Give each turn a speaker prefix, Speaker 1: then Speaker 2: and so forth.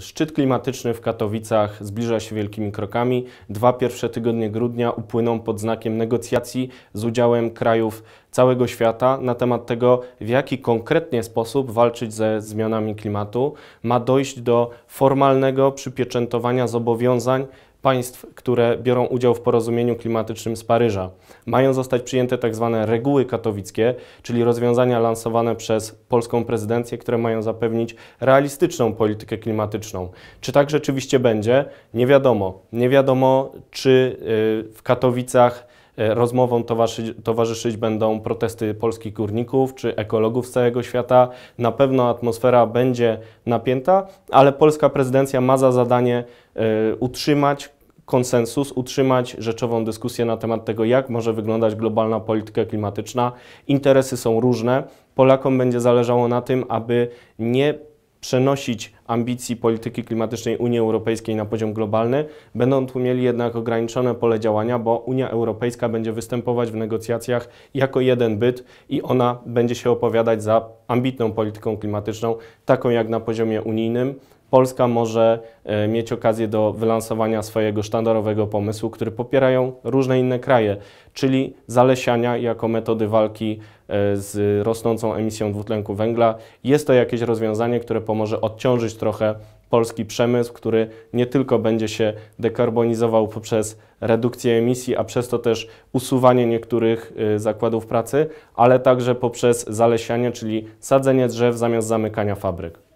Speaker 1: Szczyt klimatyczny w Katowicach zbliża się wielkimi krokami. Dwa pierwsze tygodnie grudnia upłyną pod znakiem negocjacji z udziałem krajów całego świata na temat tego, w jaki konkretnie sposób walczyć ze zmianami klimatu. Ma dojść do formalnego przypieczętowania zobowiązań państw, które biorą udział w porozumieniu klimatycznym z Paryża. Mają zostać przyjęte tak zwane reguły katowickie, czyli rozwiązania lansowane przez polską prezydencję, które mają zapewnić realistyczną politykę klimatyczną. Czy tak rzeczywiście będzie? Nie wiadomo. Nie wiadomo, czy y, w Katowicach y, rozmową towarzyszyć będą protesty polskich górników czy ekologów z całego świata. Na pewno atmosfera będzie napięta, ale polska prezydencja ma za zadanie y, utrzymać konsensus, utrzymać rzeczową dyskusję na temat tego, jak może wyglądać globalna polityka klimatyczna. Interesy są różne. Polakom będzie zależało na tym, aby nie przenosić ambicji polityki klimatycznej Unii Europejskiej na poziom globalny. Będą tu mieli jednak ograniczone pole działania, bo Unia Europejska będzie występować w negocjacjach jako jeden byt i ona będzie się opowiadać za ambitną polityką klimatyczną, taką jak na poziomie unijnym, Polska może e, mieć okazję do wylansowania swojego sztandarowego pomysłu, który popierają różne inne kraje, czyli zalesiania jako metody walki e, z rosnącą emisją dwutlenku węgla. Jest to jakieś rozwiązanie, które pomoże odciążyć trochę polski przemysł, który nie tylko będzie się dekarbonizował poprzez redukcję emisji, a przez to też usuwanie niektórych y, zakładów pracy, ale także poprzez zalesianie, czyli sadzenie drzew zamiast zamykania fabryk.